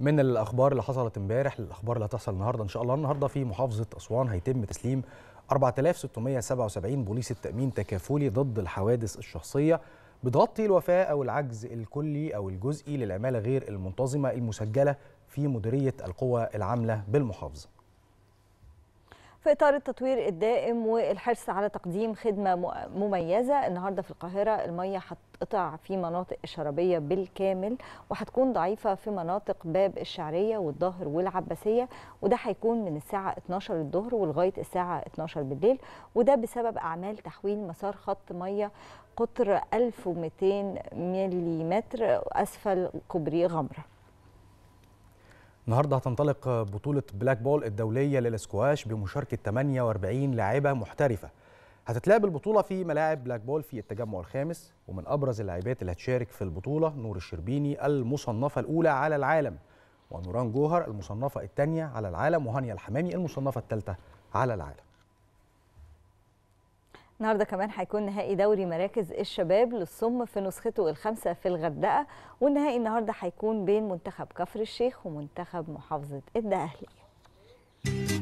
من الاخبار اللي حصلت امبارح للاخبار اللي هتحصل النهارده ان شاء الله النهارده في محافظه اسوان هيتم تسليم 4677 بوليس التامين تكافلي ضد الحوادث الشخصيه بتغطي الوفاه او العجز الكلي او الجزئي للعماله غير المنتظمه المسجله في مديريه القوى العامله بالمحافظه في إطار التطوير الدائم والحرص على تقديم خدمة مميزة النهاردة في القاهرة المية هتقطع في مناطق الشرابيه بالكامل وهتكون ضعيفة في مناطق باب الشعرية والظاهر والعباسية وده هيكون من الساعة 12 الظهر ولغاية الساعة 12 بالليل وده بسبب أعمال تحويل مسار خط مية قطر 1200 ملم أسفل كوبري غمره النهارده هتنطلق بطولة بلاك بول الدولية للاسكواش بمشاركة 48 لاعبة محترفة. هتتلعب البطولة في ملاعب بلاك بول في التجمع الخامس ومن أبرز اللاعبات اللي هتشارك في البطولة نور الشربيني المصنفة الأولى على العالم ونوران جوهر المصنفة الثانية على العالم وهانيا الحمامي المصنفة الثالثة على العالم. النهارده كمان هيكون نهائي دوري مراكز الشباب للصم في نسخته الخامسه في الغردقه والنهائي النهارده هيكون بين منتخب كفر الشيخ ومنتخب محافظه الدقهليه